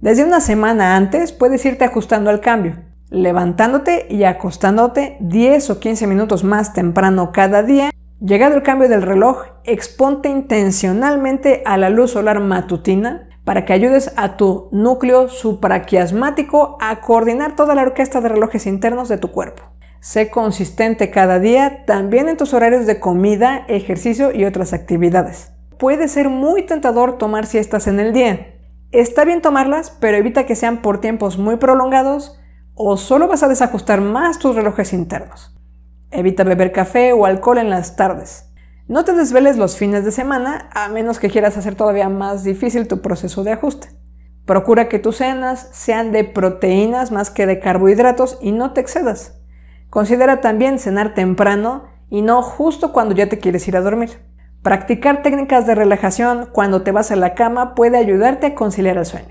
Desde una semana antes puedes irte ajustando al cambio, levantándote y acostándote 10 o 15 minutos más temprano cada día. Llegado el cambio del reloj, exponte intencionalmente a la luz solar matutina para que ayudes a tu núcleo supraquiasmático a coordinar toda la orquesta de relojes internos de tu cuerpo. Sé consistente cada día, también en tus horarios de comida, ejercicio y otras actividades. Puede ser muy tentador tomar siestas en el día, Está bien tomarlas, pero evita que sean por tiempos muy prolongados o solo vas a desajustar más tus relojes internos. Evita beber café o alcohol en las tardes. No te desveles los fines de semana a menos que quieras hacer todavía más difícil tu proceso de ajuste. Procura que tus cenas sean de proteínas más que de carbohidratos y no te excedas. Considera también cenar temprano y no justo cuando ya te quieres ir a dormir. Practicar técnicas de relajación cuando te vas a la cama puede ayudarte a conciliar el sueño.